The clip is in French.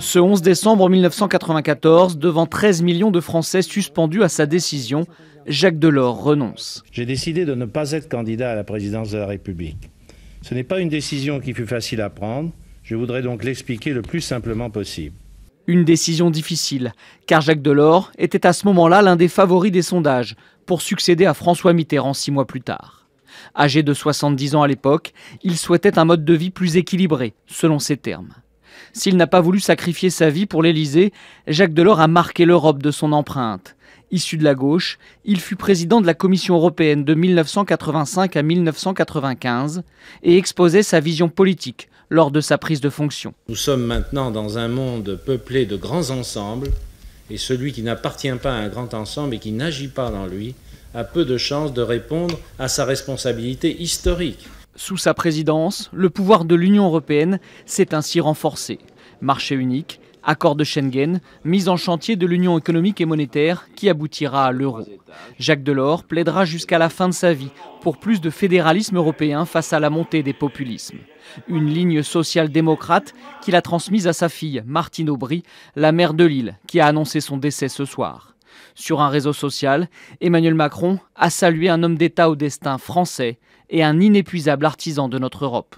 Ce 11 décembre 1994, devant 13 millions de Français suspendus à sa décision, Jacques Delors renonce. J'ai décidé de ne pas être candidat à la présidence de la République. Ce n'est pas une décision qui fut facile à prendre, je voudrais donc l'expliquer le plus simplement possible. Une décision difficile, car Jacques Delors était à ce moment-là l'un des favoris des sondages pour succéder à François Mitterrand six mois plus tard. Âgé de 70 ans à l'époque, il souhaitait un mode de vie plus équilibré, selon ses termes. S'il n'a pas voulu sacrifier sa vie pour l'Élysée, Jacques Delors a marqué l'Europe de son empreinte. Issu de la gauche, il fut président de la Commission européenne de 1985 à 1995 et exposait sa vision politique lors de sa prise de fonction. Nous sommes maintenant dans un monde peuplé de grands ensembles et celui qui n'appartient pas à un grand ensemble et qui n'agit pas dans lui a peu de chances de répondre à sa responsabilité historique. Sous sa présidence, le pouvoir de l'Union européenne s'est ainsi renforcé. Marché unique, accord de Schengen, mise en chantier de l'Union économique et monétaire qui aboutira à l'euro. Jacques Delors plaidera jusqu'à la fin de sa vie pour plus de fédéralisme européen face à la montée des populismes. Une ligne social-démocrate qu'il a transmise à sa fille, Martine Aubry, la maire de Lille, qui a annoncé son décès ce soir. Sur un réseau social, Emmanuel Macron a salué un homme d'État au destin français et un inépuisable artisan de notre Europe.